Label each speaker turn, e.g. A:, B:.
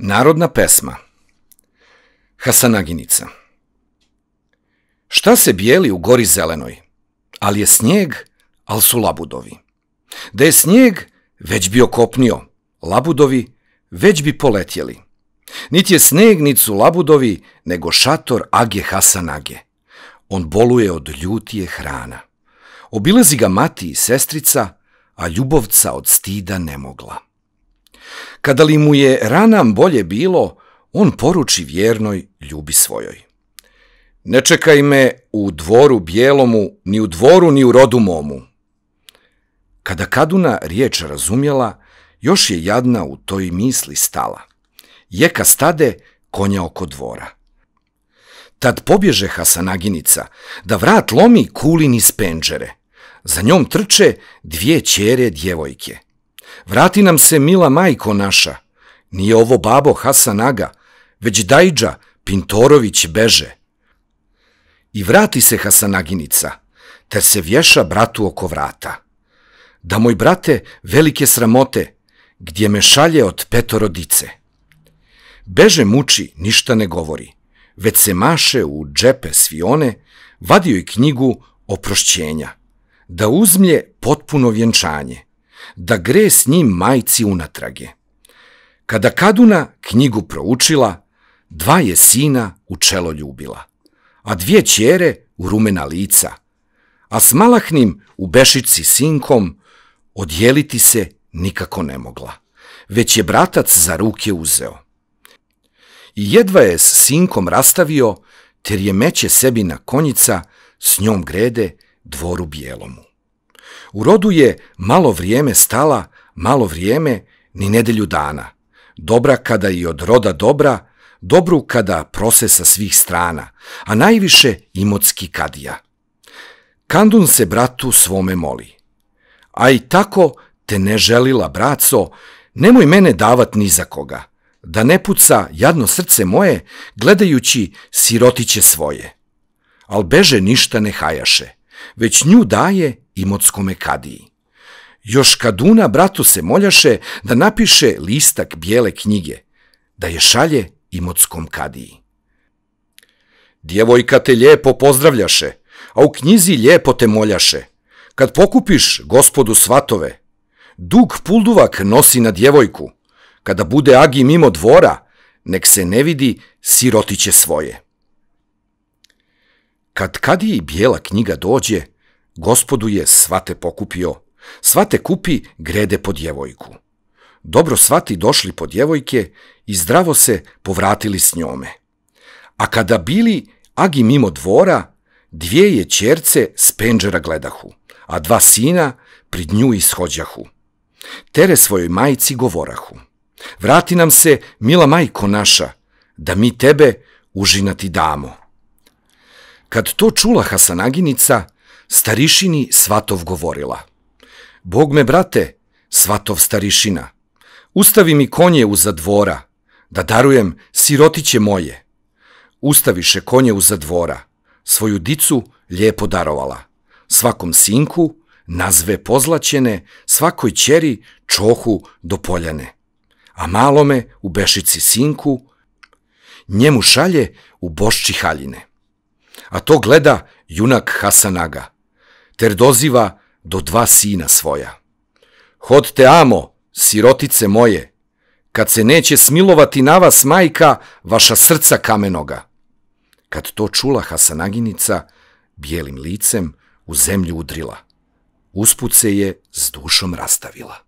A: Narodna pesma Hasanaginica Šta se bijeli u gori zelenoj? Ali je snijeg, al su labudovi. Da je snijeg, već bi okopnio. Labudovi već bi poletjeli. Niti je snijeg, nit su labudovi, nego šator Age Hasanage. On boluje od ljutije hrana. Obilazi ga mati i sestrica, a ljubovca od stida ne mogla. Kada li mu je ranam bolje bilo, on poruči vjernoj ljubi svojoj. Ne čekaj me u dvoru bijelomu, ni u dvoru, ni u rodu momu. Kada Kaduna riječ razumjela, još je jadna u toj misli stala. Jeka stade konja oko dvora. Tad pobježe Hasanaginica, da vrat lomi kulin iz penđere. Za njom trče dvije ćere djevojke. Vrati nam se mila majko naša. Nije ovo babo Hasan Aga, već Dajđa Pintorović beže. I vrati se Hasanaginica, te se vješa bratu oko vrata. Da moj brate velike sramote, gdje me šalje od petorodice. Beže muči, ništa ne govori, već se maše u džepe svione, vadio i knjigu oprošćenja, da uzmlje potpuno vjenčanje, da gre s njim majci unatrage. Kada Kaduna knjigu proučila, dva je sina u čelo ljubila, a dvije ćere u rumena lica, a s malahnim u bešici sinkom odjeliti se nikako ne mogla, već je bratac za ruke uzeo. I jedva je s sinkom rastavio, ter je meće sebi na konjica, s njom grede dvoru bijelomu. U rodu je malo vrijeme stala, malo vrijeme ni nedelju dana. Dobra kada i od roda dobra, dobru kada prose sa svih strana, a najviše imotski kadija. Kandun se bratu svome moli. A i tako te ne želila, braco, nemoj mene davat ni za koga, da ne puca jadno srce moje, gledajući sirotiće svoje. Al beže ništa ne hajaše, već nju daje imotskome kadiji. Još kaduna bratu se moljaše da napiše listak bijele knjige, da je šalje imotskom kadiji. Djevojka te lijepo pozdravljaše, a u knjizi lijepo te moljaše. Kad pokupiš gospodu svatove, dug pulduvak nosi na djevojku. Kada bude agi mimo dvora, nek se ne vidi sirotiće svoje. Kad kadiji bijela knjiga dođe, Gospodu je svate pokupio, svate kupi grede po djevojku. Dobro svati došli po djevojke i zdravo se povratili s njome. A kada bili agi mimo dvora, dvije je čerce s penđera gledahu, a dva sina prid nju ishođahu. Tere svojoj majci govorahu. Vrati nam se, mila majko naša, da mi tebe užinati damo. Kad to čula Hasanaginica, Starišini svatov govorila. Bog me, brate, svatov starišina, ustavi mi konje uza dvora, da darujem sirotiće moje. Ustaviše konje uza dvora, svoju dicu lijepo darovala. Svakom sinku nazve pozlaćene, svakoj ćeri čohu do poljane. A malome u bešici sinku, njemu šalje u bošči haljine. A to gleda junak Hasanaga – ter doziva do dva sina svoja. Hod te amo, sirotice moje, kad se neće smilovati na vas majka, vaša srca kamenoga. Kad to čula Hasanaginica, bijelim licem u zemlju udrila. Usput se je s dušom rastavila.